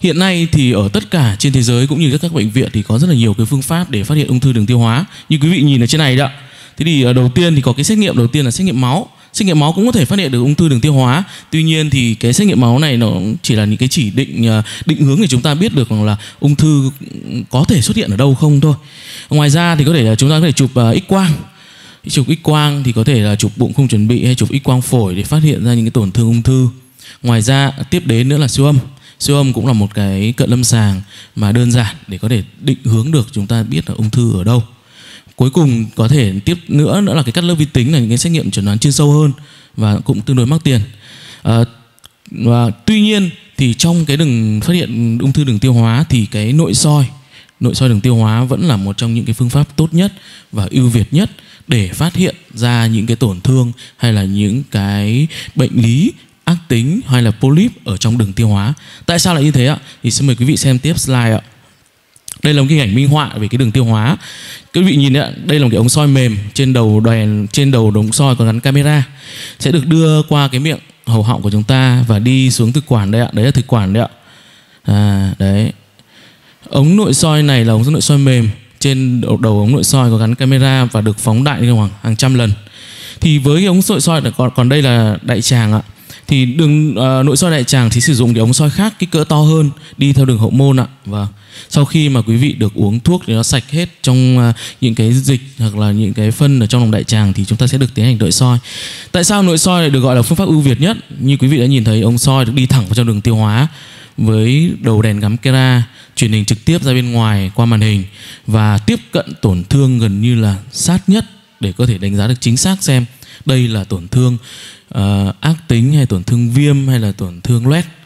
Hiện nay thì ở tất cả trên thế giới cũng như các bệnh viện thì có rất là nhiều cái phương pháp để phát hiện ung thư đường tiêu hóa. Như quý vị nhìn ở trên này đó. Thế thì ờ, đầu tiên thì có cái xét nghiệm đầu tiên là xét nghiệm máu. Xét nghiệm máu cũng có thể phát hiện được ung thư đường tiêu hóa. Tuy nhiên thì cái xét nghiệm máu này nó chỉ là những cái chỉ định ờ, định hướng để chúng ta biết được rằng là ung thư có thể xuất hiện ở đâu không thôi. Ngoài ra thì có thể là chúng ta có thể chụp ờ, X quang chụp X quang thì có thể là chụp bụng không chuẩn bị hay chụp X quang phổi để phát hiện ra những cái tổn thương ung thư. Ngoài ra tiếp đến nữa là siêu âm siêu âm cũng là một cái cận lâm sàng mà đơn giản để có thể định hướng được chúng ta biết là ung thư ở đâu cuối cùng có thể tiếp nữa nữa là cái cắt lớp vi tính là những cái xét nghiệm chẩn đoán chuyên sâu hơn và cũng tương đối mắc tiền à, và tuy nhiên thì trong cái đường phát hiện ung thư đường tiêu hóa thì cái nội soi nội soi đường tiêu hóa vẫn là một trong những cái phương pháp tốt nhất và ưu việt nhất để phát hiện ra những cái tổn thương hay là những cái bệnh lý tính hay là polyp ở trong đường tiêu hóa. Tại sao lại như thế ạ? Thì xin mời quý vị xem tiếp slide ạ. Đây là một cái ảnh minh họa về cái đường tiêu hóa. Quý vị nhìn ạ, đây là một cái ống soi mềm trên đầu đèn trên đầu ống soi có gắn camera sẽ được đưa qua cái miệng hầu họng của chúng ta và đi xuống thực quản đây ạ. Đấy là thực quản đấy ạ. À, đấy. Ống nội soi này là ống nội soi mềm trên đầu, đầu ống nội soi có gắn camera và được phóng đại khoảng hàng trăm lần thì với cái ống nội soi còn còn đây là đại tràng ạ thì đường à, nội soi đại tràng thì sử dụng cái ống soi khác cái cỡ to hơn đi theo đường hậu môn ạ và sau khi mà quý vị được uống thuốc để nó sạch hết trong à, những cái dịch hoặc là những cái phân ở trong lòng đại tràng thì chúng ta sẽ được tiến hành nội soi tại sao nội soi lại được gọi là phương pháp ưu việt nhất như quý vị đã nhìn thấy ống soi được đi thẳng vào trong đường tiêu hóa với đầu đèn gắm camera truyền hình trực tiếp ra bên ngoài qua màn hình và tiếp cận tổn thương gần như là sát nhất để có thể đánh giá được chính xác xem đây là tổn thương uh, ác tính hay tổn thương viêm hay là tổn thương loét